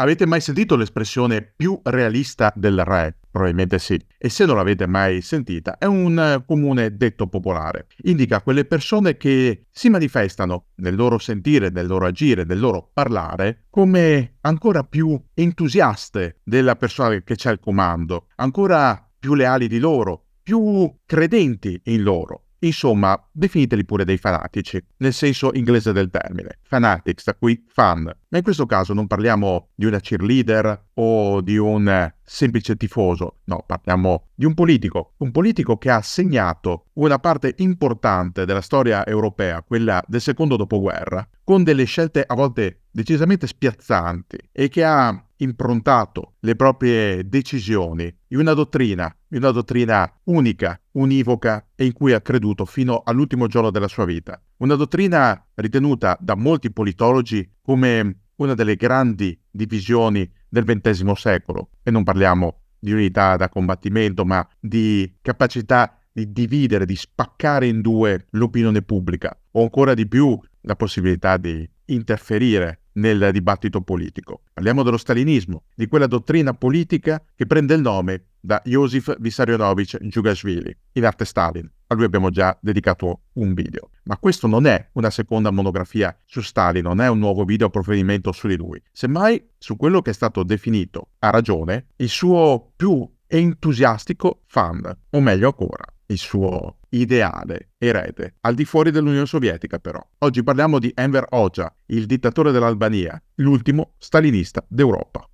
Avete mai sentito l'espressione più realista del re? Probabilmente sì. E se non l'avete mai sentita, è un eh, comune detto popolare. Indica quelle persone che si manifestano nel loro sentire, nel loro agire, nel loro parlare, come ancora più entusiaste della persona che c'è al comando, ancora più leali di loro, più credenti in loro. Insomma, definiteli pure dei fanatici, nel senso inglese del termine. Fanatics, da qui fan. Ma in questo caso non parliamo di una cheerleader o di un eh, semplice tifoso, no, parliamo di un politico, un politico che ha segnato una parte importante della storia europea, quella del secondo dopoguerra, con delle scelte a volte decisamente spiazzanti e che ha improntato le proprie decisioni in una dottrina, in una dottrina unica, univoca e in cui ha creduto fino all'ultimo giorno della sua vita. Una dottrina ritenuta da molti politologi come una delle grandi divisioni del XX secolo e non parliamo di unità da combattimento, ma di capacità di dividere, di spaccare in due l'opinione pubblica o ancora di più la possibilità di interferire nel dibattito politico. Parliamo dello stalinismo, di quella dottrina politica che prende il nome da Josif Vissarionovich Giugashvili, in arte Stalin a lui abbiamo già dedicato un video. Ma questo non è una seconda monografia su Stalin, non è un nuovo video provvedimento su di lui, semmai su quello che è stato definito, a ragione, il suo più entusiastico fan, o meglio ancora, il suo ideale erede, al di fuori dell'Unione Sovietica però. Oggi parliamo di Enver Hoxha, il dittatore dell'Albania, l'ultimo stalinista d'Europa.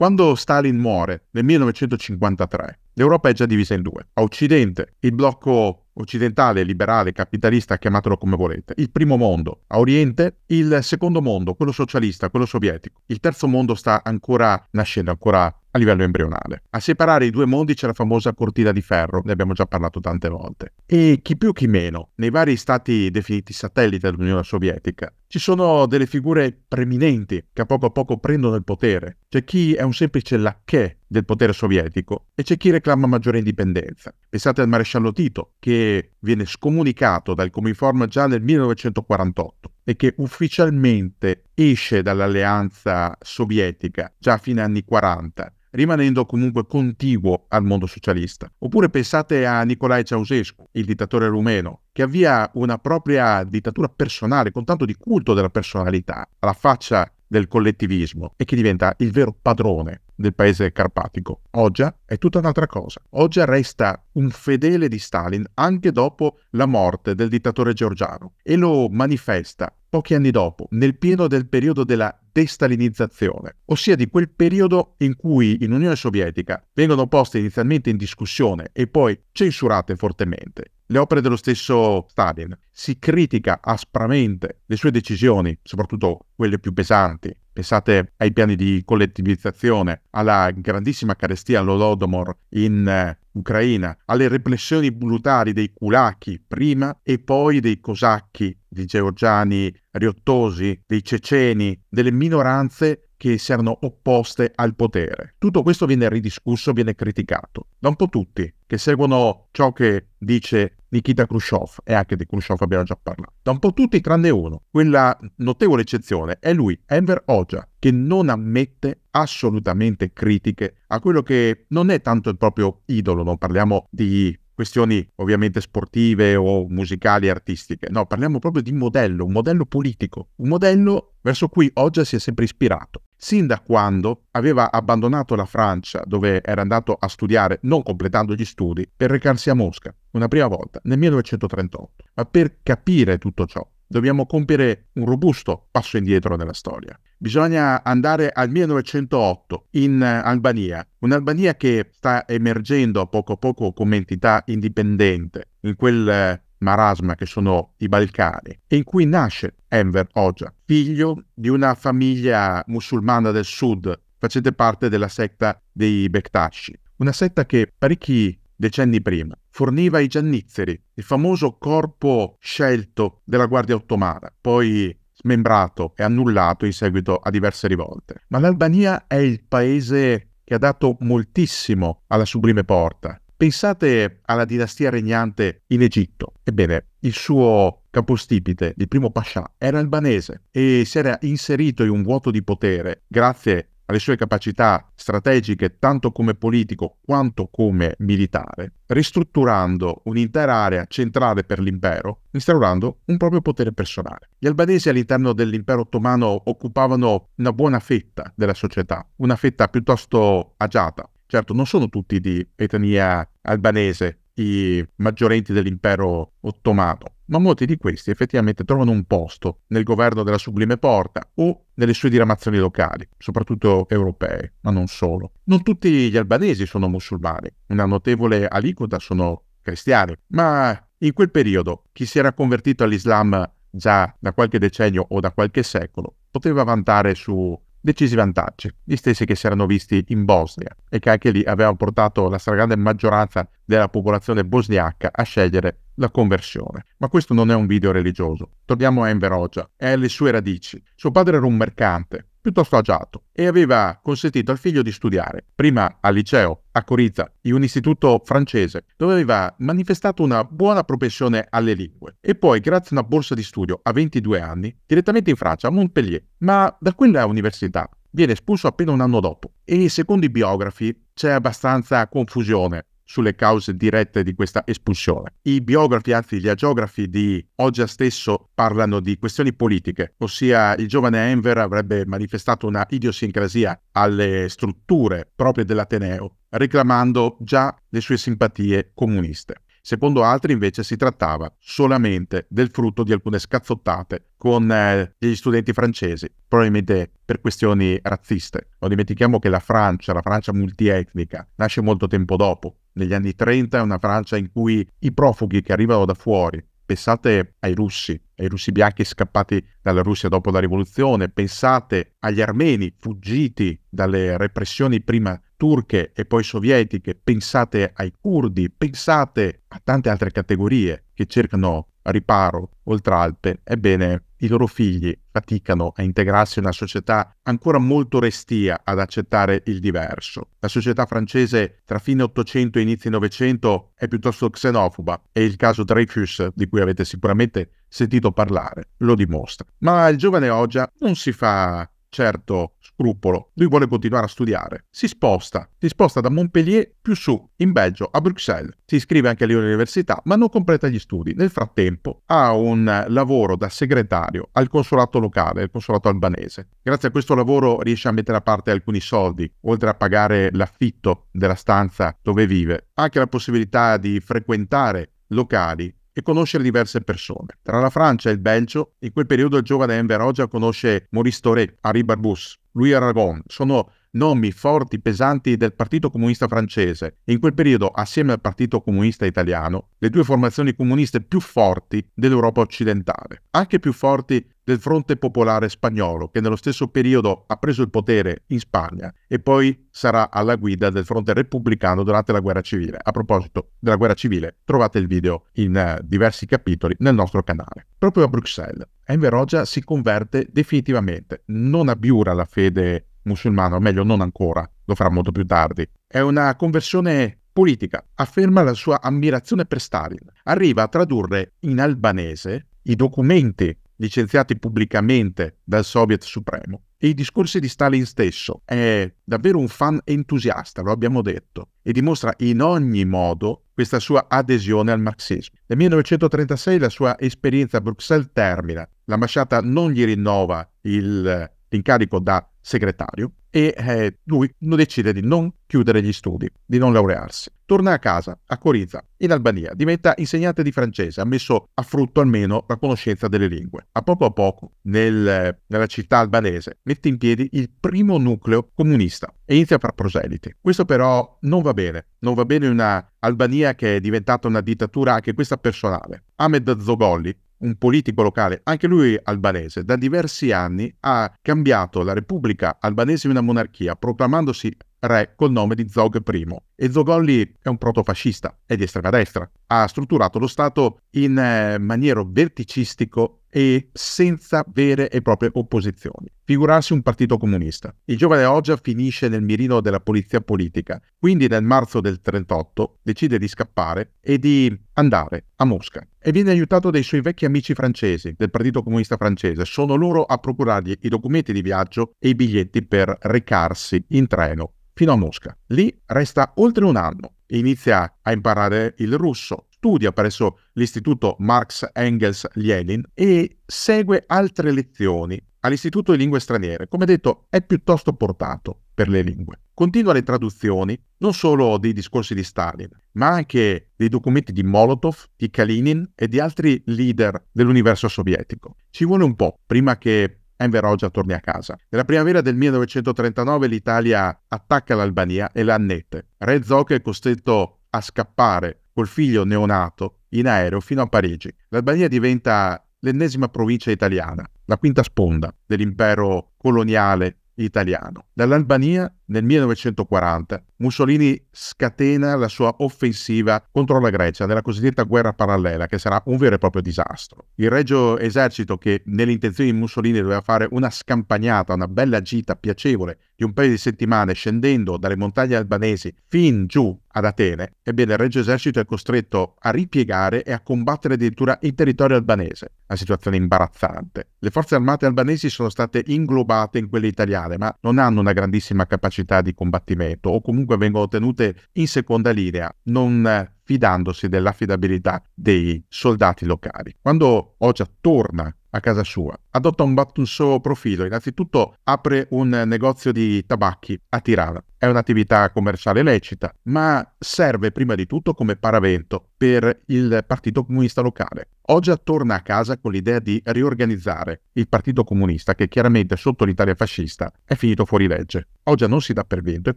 Quando Stalin muore nel 1953, l'Europa è già divisa in due. A Occidente, il blocco occidentale, liberale, capitalista, chiamatelo come volete, il primo mondo, a Oriente il secondo mondo, quello socialista, quello sovietico. Il terzo mondo sta ancora nascendo, ancora a livello embrionale. A separare i due mondi c'è la famosa cortina di ferro, ne abbiamo già parlato tante volte. E chi più chi meno, nei vari stati definiti satelliti dell'Unione Sovietica, ci sono delle figure preminenti che a poco a poco prendono il potere. C'è chi è un semplice lacchè del potere sovietico e c'è chi reclama maggiore indipendenza. Pensate al maresciallo Tito, che viene scomunicato dal Comiform già nel 1948 e che ufficialmente esce dall'alleanza sovietica già a fine anni 40 rimanendo comunque contiguo al mondo socialista. Oppure pensate a Nicolae Ceausescu, il dittatore rumeno, che avvia una propria dittatura personale con tanto di culto della personalità, alla faccia del collettivismo e che diventa il vero padrone del paese carpatico. Oggi è tutta un'altra cosa. Oggi resta un fedele di Stalin anche dopo la morte del dittatore georgiano e lo manifesta pochi anni dopo, nel pieno del periodo della destalinizzazione, ossia di quel periodo in cui in Unione Sovietica vengono poste inizialmente in discussione e poi censurate fortemente le opere dello stesso Stalin. Si critica aspramente le sue decisioni, soprattutto quelle più pesanti. Pensate ai piani di collettivizzazione, alla grandissima carestia all'Olodomor in eh, ucraina, alle repressioni brutali dei kulaki prima e poi dei cosacchi, di georgiani riottosi, dei ceceni, delle minoranze che si erano opposte al potere. Tutto questo viene ridiscusso, viene criticato da un po' tutti che seguono ciò che dice Nikita Khrushchev e anche di Khrushchev abbiamo già parlato. Da un po' tutti tranne uno, quella notevole eccezione è lui, Enver Hoxha, che non ammette assolutamente critiche a quello che non è tanto il proprio idolo, non parliamo di questioni ovviamente sportive o musicali artistiche, no, parliamo proprio di modello, un modello politico, un modello verso cui Hoxha si è sempre ispirato sin da quando aveva abbandonato la Francia, dove era andato a studiare, non completando gli studi, per recarsi a Mosca, una prima volta, nel 1938. Ma per capire tutto ciò, dobbiamo compiere un robusto passo indietro nella storia. Bisogna andare al 1908 in Albania, un'Albania che sta emergendo a poco a poco come entità indipendente in quel marasma che sono i Balcani, e in cui nasce Enver Hoxha, figlio di una famiglia musulmana del sud, facente parte della setta dei Bektashi, una setta che parecchi decenni prima forniva i giannizzeri, il famoso corpo scelto della Guardia Ottomana, poi smembrato e annullato in seguito a diverse rivolte. Ma l'Albania è il paese che ha dato moltissimo alla Sublime Porta, Pensate alla dinastia regnante in Egitto. Ebbene, il suo capostipite, il primo pascià, era albanese e si era inserito in un vuoto di potere grazie alle sue capacità strategiche tanto come politico quanto come militare, ristrutturando un'intera area centrale per l'impero, instaurando un proprio potere personale. Gli albanesi all'interno dell'impero ottomano occupavano una buona fetta della società, una fetta piuttosto agiata, Certo, non sono tutti di etnia albanese i maggiorenti dell'impero ottomano, ma molti di questi effettivamente trovano un posto nel governo della Sublime Porta o nelle sue diramazioni locali, soprattutto europee, ma non solo. Non tutti gli albanesi sono musulmani, una notevole aliquota sono cristiani, ma in quel periodo chi si era convertito all'Islam già da qualche decennio o da qualche secolo poteva vantare su decisi vantaggi, gli stessi che si erano visti in Bosnia e che anche lì avevano portato la stragrande maggioranza della popolazione bosniaca a scegliere la conversione. Ma questo non è un video religioso. Torniamo a Enver Hoxha e alle sue radici. Suo padre era un mercante, piuttosto agiato e aveva consentito al figlio di studiare, prima al liceo a Corizza, in un istituto francese, dove aveva manifestato una buona propensione alle lingue, e poi, grazie a una borsa di studio a 22 anni, direttamente in Francia, a Montpellier, ma da quella università viene espulso appena un anno dopo e secondo i biografi c'è abbastanza confusione sulle cause dirette di questa espulsione. I biografi, anzi gli agiografi di Oggia stesso parlano di questioni politiche, ossia il giovane Enver avrebbe manifestato una idiosincrasia alle strutture proprie dell'Ateneo, reclamando già le sue simpatie comuniste. Secondo altri invece si trattava solamente del frutto di alcune scazzottate con eh, gli studenti francesi, probabilmente per questioni razziste. Non dimentichiamo che la Francia, la Francia multietnica, nasce molto tempo dopo negli anni 30 è una Francia in cui i profughi che arrivano da fuori, pensate ai russi, ai russi bianchi scappati dalla Russia dopo la rivoluzione, pensate agli armeni fuggiti dalle repressioni prima turche e poi sovietiche, pensate ai curdi, pensate a tante altre categorie che cercano riparo oltre Alpe. Ebbene, i loro figli faticano a integrarsi in una società ancora molto restia ad accettare il diverso. La società francese tra fine 800 e inizio 900 è piuttosto xenofoba e il caso Dreyfus, di cui avete sicuramente sentito parlare, lo dimostra. Ma il giovane Oggia non si fa certo scrupolo, lui vuole continuare a studiare, si sposta, si sposta da Montpellier più su, in Belgio, a Bruxelles, si iscrive anche all'università, ma non completa gli studi. Nel frattempo ha un lavoro da segretario al consolato locale, al consolato albanese. Grazie a questo lavoro riesce a mettere a parte alcuni soldi, oltre a pagare l'affitto della stanza dove vive, ha anche la possibilità di frequentare locali e conoscere diverse persone. Tra la Francia e il Belgio, in quel periodo il giovane Enver Hoxha conosce Maurice Toré, Harry Barbus, Louis Aragon. Sono nomi forti, pesanti del Partito Comunista francese in quel periodo, assieme al Partito Comunista italiano, le due formazioni comuniste più forti dell'Europa occidentale, anche più forti del Fronte Popolare Spagnolo, che nello stesso periodo ha preso il potere in Spagna e poi sarà alla guida del Fronte Repubblicano durante la guerra civile. A proposito della guerra civile, trovate il video in uh, diversi capitoli nel nostro canale. Proprio a Bruxelles, Enver Roja si converte definitivamente, non abbiura la fede musulmana, o meglio non ancora, lo farà molto più tardi. È una conversione politica, afferma la sua ammirazione per Stalin, arriva a tradurre in albanese i documenti licenziati pubblicamente dal Soviet Supremo, e i discorsi di Stalin stesso. È davvero un fan entusiasta, lo abbiamo detto, e dimostra in ogni modo questa sua adesione al marxismo. Nel 1936 la sua esperienza a Bruxelles termina, l'ambasciata non gli rinnova il, l'incarico da segretario e eh, lui decide di non chiudere gli studi, di non laurearsi. Torna a casa, a Coriza, in Albania, diventa insegnante di francese, ha messo a frutto almeno la conoscenza delle lingue. A poco a poco, nel, nella città albanese, mette in piedi il primo nucleo comunista e inizia a far proseliti. Questo però non va bene, non va bene in una Albania che è diventata una dittatura anche questa personale. Ahmed Zogolli, un politico locale, anche lui albanese, da diversi anni ha cambiato la Repubblica albanese in una monarchia, proclamandosi re col nome di Zog I. E Zogolli è un protofascista, è di estrema destra. Ha strutturato lo Stato in eh, maniera verticistico e senza vere e proprie opposizioni. Figurarsi un partito comunista. Il giovane Oggia finisce nel mirino della polizia politica, quindi nel marzo del 38 decide di scappare e di andare a Mosca e viene aiutato dai suoi vecchi amici francesi del Partito Comunista Francese. Sono loro a procurargli i documenti di viaggio e i biglietti per recarsi in treno fino a Mosca. Lì resta oltre un anno e inizia a imparare il russo, studia presso l'istituto Marx Engels Lenin e segue altre lezioni all'istituto di lingue straniere. Come detto, è piuttosto portato per le lingue. Continua le traduzioni non solo dei discorsi di Stalin, ma anche dei documenti di Molotov, di Kalinin e di altri leader dell'universo sovietico. Ci vuole un po' prima che e Veroggia torni a casa. Nella primavera del 1939 l'Italia attacca l'Albania e la annette. Re Zocca è costretto a scappare col figlio neonato in aereo fino a Parigi. L'Albania diventa l'ennesima provincia italiana, la quinta sponda dell'impero coloniale italiano. Dall'Albania nel 1940 Mussolini scatena la sua offensiva contro la Grecia nella cosiddetta guerra parallela, che sarà un vero e proprio disastro. Il regio esercito, che nelle intenzioni di Mussolini doveva fare una scampagnata, una bella gita piacevole di un paio di settimane scendendo dalle montagne albanesi fin giù ad Atene, ebbene il Regio Esercito è costretto a ripiegare e a combattere addirittura il territorio albanese, una situazione imbarazzante. Le forze armate albanesi sono state inglobate in quelle italiane, ma non hanno una grandissima capacità capacità di combattimento o comunque vengono tenute in seconda linea, non fidandosi dell'affidabilità dei soldati locali. Quando Oja torna a casa sua. Adotta un battuto profilo, innanzitutto apre un negozio di tabacchi a Tirana è un'attività commerciale lecita, ma serve prima di tutto come paravento per il Partito Comunista locale. Oggi torna a casa con l'idea di riorganizzare il Partito Comunista, che chiaramente sotto l'Italia fascista è finito fuori legge. Oggi non si dà per vento e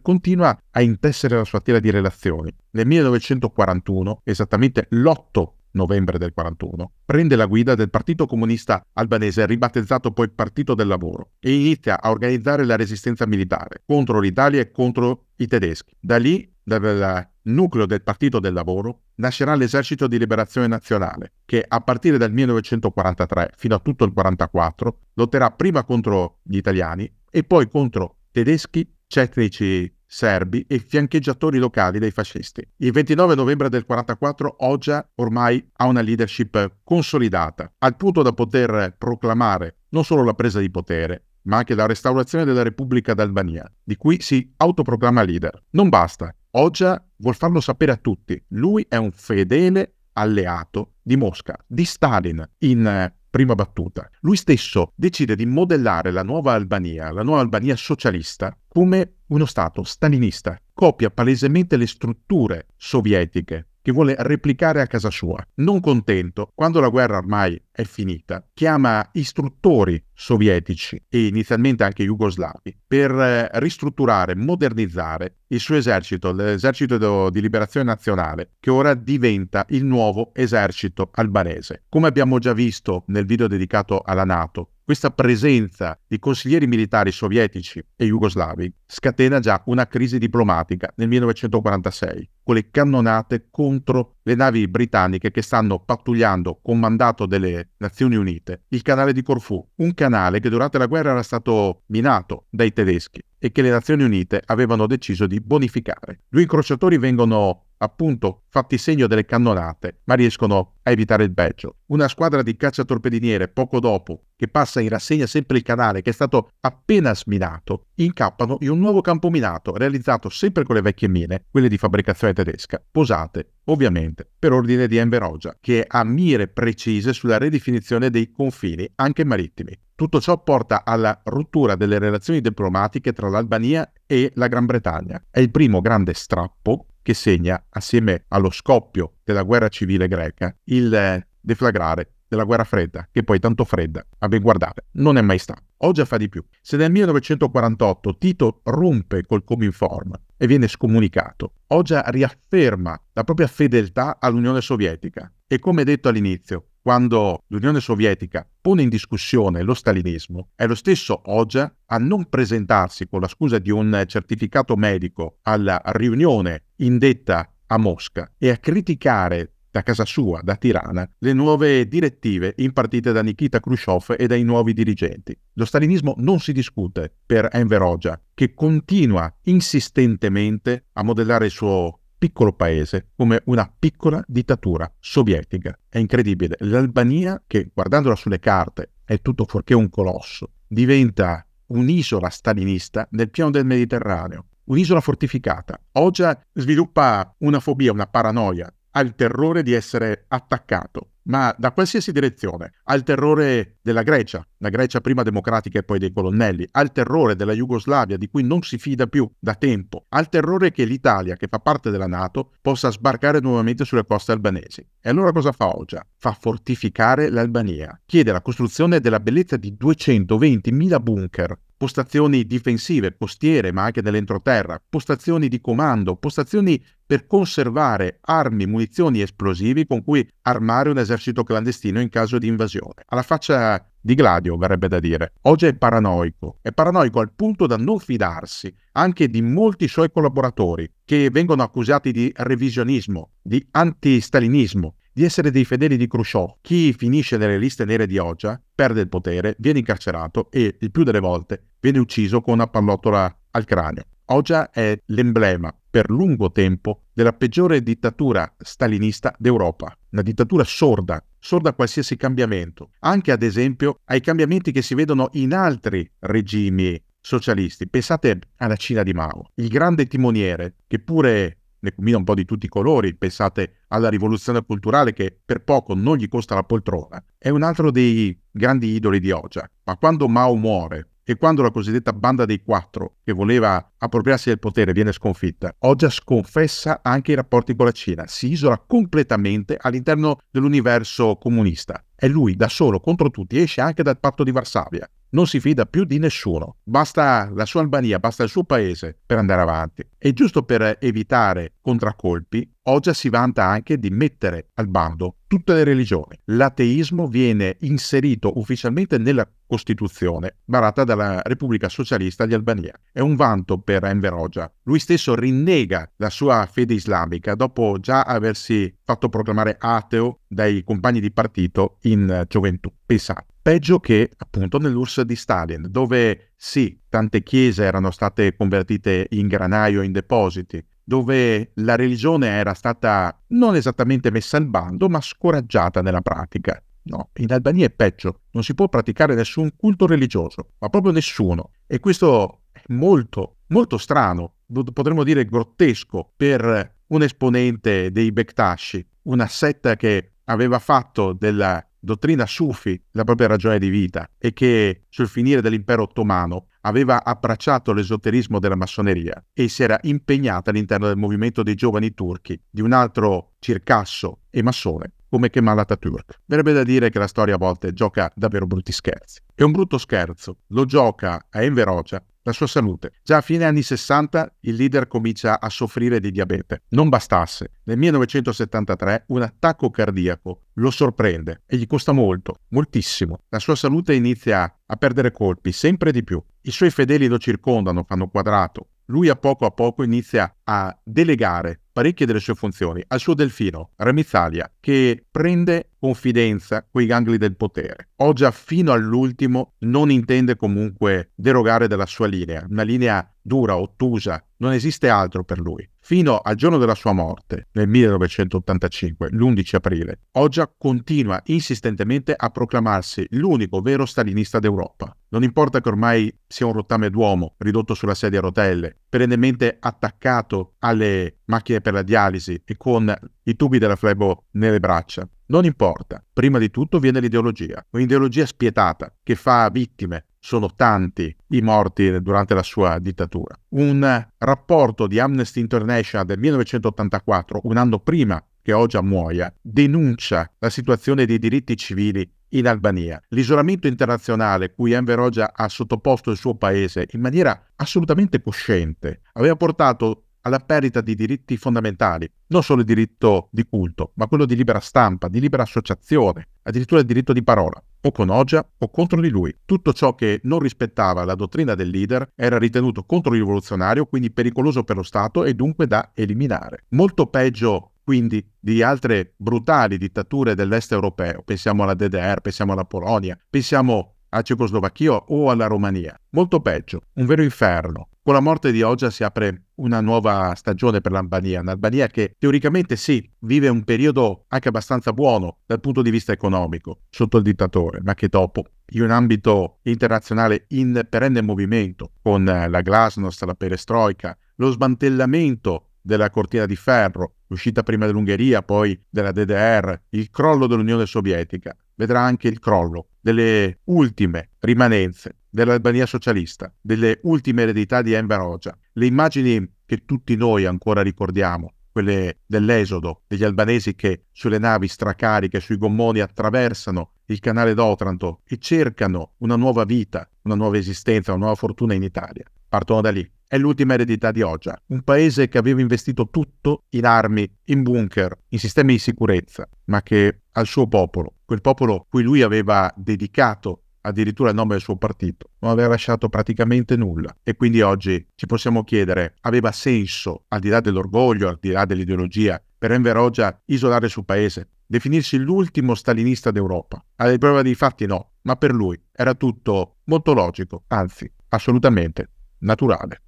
continua a intessere la sua tela di relazioni. Nel 1941, esattamente l'8 novembre del 41. Prende la guida del Partito Comunista Albanese, ribattezzato poi Partito del Lavoro, e inizia a organizzare la resistenza militare contro l'Italia e contro i tedeschi. Da lì, dal nucleo del Partito del Lavoro, nascerà l'esercito di liberazione nazionale, che a partire dal 1943 fino a tutto il 1944 lotterà prima contro gli italiani e poi contro tedeschi, cecnici serbi e fiancheggiatori locali dei fascisti. Il 29 novembre del 1944 Oggia ormai ha una leadership consolidata, al punto da poter proclamare non solo la presa di potere, ma anche la restaurazione della Repubblica d'Albania, di cui si autoproclama leader. Non basta, Oggia vuol farlo sapere a tutti, lui è un fedele alleato di Mosca, di Stalin, in prima battuta. Lui stesso decide di modellare la nuova Albania, la nuova Albania socialista, come uno Stato stalinista. Copia palesemente le strutture sovietiche che vuole replicare a casa sua. Non contento, quando la guerra ormai è finita, chiama istruttori sovietici e inizialmente anche jugoslavi per eh, ristrutturare, modernizzare il suo esercito, l'esercito di liberazione nazionale, che ora diventa il nuovo esercito albanese. Come abbiamo già visto nel video dedicato alla Nato, questa presenza di consiglieri militari sovietici e jugoslavi scatena già una crisi diplomatica nel 1946, con le cannonate contro le navi britanniche che stanno pattugliando con mandato delle Nazioni Unite il canale di Corfù, un canale che durante la guerra era stato minato dai tedeschi e che le Nazioni Unite avevano deciso di bonificare. Due incrociatori vengono appunto fatti segno delle cannonate, ma riescono a evitare il peggio. Una squadra di cacciatorpediniere poco dopo, che passa in rassegna sempre il canale che è stato appena sminato, incappano in un nuovo campo minato, realizzato sempre con le vecchie mine, quelle di fabbricazione tedesca, posate, ovviamente, per ordine di Enverogia, che ha mire precise sulla ridefinizione dei confini, anche marittimi. Tutto ciò porta alla rottura delle relazioni diplomatiche tra l'Albania e la Gran Bretagna. È il primo grande strappo che segna, assieme allo scoppio della guerra civile greca, il deflagrare della guerra fredda, che poi tanto fredda, a ben guardate, non è mai stata. Oggi fa di più. Se nel 1948 Tito rompe col Cominform e viene scomunicato, Oggi riafferma la propria fedeltà all'Unione Sovietica e come detto all'inizio, quando l'Unione Sovietica pone in discussione lo stalinismo, è lo stesso Oggia a non presentarsi con la scusa di un certificato medico alla riunione indetta a Mosca e a criticare da casa sua, da Tirana, le nuove direttive impartite da Nikita Khrushchev e dai nuovi dirigenti. Lo stalinismo non si discute per Enver Hoxha, che continua insistentemente a modellare il suo piccolo paese come una piccola dittatura sovietica. È incredibile. L'Albania, che guardandola sulle carte è tutto fuorché un colosso, diventa un'isola stalinista nel piano del Mediterraneo un'isola fortificata. Oggi sviluppa una fobia, una paranoia ha il terrore di essere attaccato, ma da qualsiasi direzione. Ha il terrore della Grecia, la Grecia prima democratica e poi dei colonnelli, ha il terrore della Jugoslavia di cui non si fida più da tempo, ha il terrore che l'Italia, che fa parte della Nato, possa sbarcare nuovamente sulle coste albanesi. E allora cosa fa Oggia? Fa fortificare l'Albania, chiede la costruzione della bellezza di 220.000 bunker postazioni difensive, postiere, ma anche nell'entroterra, postazioni di comando, postazioni per conservare armi, munizioni e esplosivi con cui armare un esercito clandestino in caso di invasione. Alla faccia di Gladio, verrebbe da dire. Oggi è paranoico, è paranoico al punto da non fidarsi anche di molti suoi collaboratori che vengono accusati di revisionismo, di antistalinismo di essere dei fedeli di Khrushchev. Chi finisce nelle liste nere di Oggia perde il potere, viene incarcerato e, il più delle volte, viene ucciso con una pallottola al cranio. Oggia è l'emblema, per lungo tempo, della peggiore dittatura stalinista d'Europa. Una dittatura sorda, sorda a qualsiasi cambiamento, anche ad esempio ai cambiamenti che si vedono in altri regimi socialisti. Pensate alla Cina di Mao, il grande timoniere che pure ne combina un po' di tutti i colori, pensate alla rivoluzione culturale che per poco non gli costa la poltrona, è un altro dei grandi idoli di Oggia. Ma quando Mao muore e quando la cosiddetta banda dei quattro, che voleva appropriarsi del potere, viene sconfitta, Oggia sconfessa anche i rapporti con la Cina, si isola completamente all'interno dell'universo comunista. È lui da solo contro tutti, esce anche dal patto di Varsavia non si fida più di nessuno. Basta la sua Albania, basta il suo paese per andare avanti. E giusto per evitare contraccolpi, Oggia si vanta anche di mettere al bando tutte le religioni. L'ateismo viene inserito ufficialmente nella Costituzione varata dalla Repubblica Socialista di Albania. È un vanto per Enver Hoxha. Lui stesso rinnega la sua fede islamica dopo già aversi fatto proclamare ateo dai compagni di partito in gioventù. Pensate peggio che appunto nell'URSS di Stalin, dove sì, tante chiese erano state convertite in granaio in depositi, dove la religione era stata non esattamente messa al bando, ma scoraggiata nella pratica. No, in Albania è peggio, non si può praticare nessun culto religioso, ma proprio nessuno. E questo è molto, molto strano, potremmo dire grottesco per un esponente dei Bektashi, una setta che aveva fatto della dottrina sufi la propria ragione di vita e che sul finire dell'impero ottomano aveva abbracciato l'esoterismo della massoneria e si era impegnata all'interno del movimento dei giovani turchi di un altro circasso e massone come Kemal Atatürk. Verrebbe da dire che la storia a volte gioca davvero brutti scherzi. E un brutto scherzo lo gioca a Enver Hoxha la sua salute. Già a fine anni 60 il leader comincia a soffrire di diabete. Non bastasse, nel 1973 un attacco cardiaco lo sorprende e gli costa molto, moltissimo. La sua salute inizia a perdere colpi sempre di più. I suoi fedeli lo circondano, fanno quadrato. Lui a poco a poco inizia a delegare parecchie delle sue funzioni al suo delfino Remizzalia che prende confidenza con i gangli del potere. Oggia fino all'ultimo non intende comunque derogare dalla sua linea, una linea dura, ottusa, non esiste altro per lui. Fino al giorno della sua morte, nel 1985, l'11 aprile, Oggia continua insistentemente a proclamarsi l'unico vero stalinista d'Europa. Non importa che ormai sia un rottame d'uomo ridotto sulla sedia a rotelle, perennemente attaccato alle macchine per la dialisi e con i tubi della flebo nelle braccia. Non importa, prima di tutto viene l'ideologia, un'ideologia spietata che fa vittime, sono tanti i morti durante la sua dittatura. Un rapporto di Amnesty International del 1984, un anno prima che Oja muoia, denuncia la situazione dei diritti civili in Albania. L'isolamento internazionale cui Enver Hoxha ha sottoposto il suo paese in maniera assolutamente cosciente aveva portato alla perdita di diritti fondamentali, non solo il diritto di culto, ma quello di libera stampa, di libera associazione, addirittura il diritto di parola, o con Ogia o contro di lui. Tutto ciò che non rispettava la dottrina del leader era ritenuto controrivoluzionario, quindi pericoloso per lo Stato e dunque da eliminare. Molto peggio quindi di altre brutali dittature dell'est europeo, pensiamo alla DDR, pensiamo alla Polonia, pensiamo a Cecoslovacchia o alla Romania. Molto peggio, un vero inferno. Con la morte di Oggia si apre una nuova stagione per l'Albania, un'Albania che teoricamente sì, vive un periodo anche abbastanza buono dal punto di vista economico sotto il dittatore, ma che dopo in un ambito internazionale in perenne movimento, con la glasnost, la perestroica, lo smantellamento della cortina di ferro, l'uscita prima dell'Ungheria, poi della DDR, il crollo dell'Unione Sovietica, vedrà anche il crollo delle ultime rimanenze dell'Albania socialista, delle ultime eredità di Enver Hoxha, le immagini che tutti noi ancora ricordiamo, quelle dell'esodo degli albanesi che sulle navi stracariche, sui gommoni attraversano il canale d'Otranto e cercano una nuova vita, una nuova esistenza, una nuova fortuna in Italia. Partono da lì è l'ultima eredità di Oggia, un paese che aveva investito tutto in armi, in bunker, in sistemi di sicurezza, ma che al suo popolo, quel popolo cui lui aveva dedicato addirittura il nome del suo partito, non aveva lasciato praticamente nulla. E quindi oggi ci possiamo chiedere, aveva senso, al di là dell'orgoglio, al di là dell'ideologia, per Enver Hoxha isolare il suo paese, definirsi l'ultimo stalinista d'Europa? Alle prove dei fatti no, ma per lui era tutto molto logico, anzi assolutamente naturale.